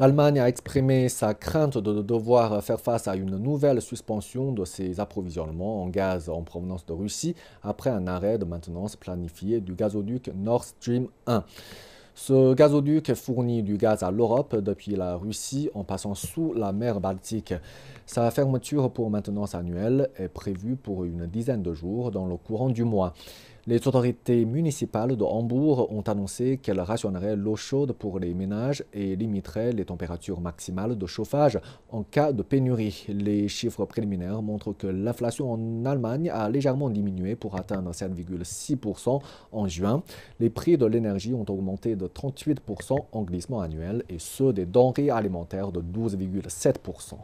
L'Allemagne a exprimé sa crainte de devoir faire face à une nouvelle suspension de ses approvisionnements en gaz en provenance de Russie après un arrêt de maintenance planifié du gazoduc Nord Stream 1. Ce gazoduc fournit du gaz à l'Europe depuis la Russie en passant sous la mer Baltique. Sa fermeture pour maintenance annuelle est prévue pour une dizaine de jours dans le courant du mois. Les autorités municipales de Hambourg ont annoncé qu'elles rationneraient l'eau chaude pour les ménages et limiteraient les températures maximales de chauffage en cas de pénurie. Les chiffres préliminaires montrent que l'inflation en Allemagne a légèrement diminué pour atteindre 7,6% en juin. Les prix de l'énergie ont augmenté de 38% en glissement annuel et ceux des denrées alimentaires de 12,7%.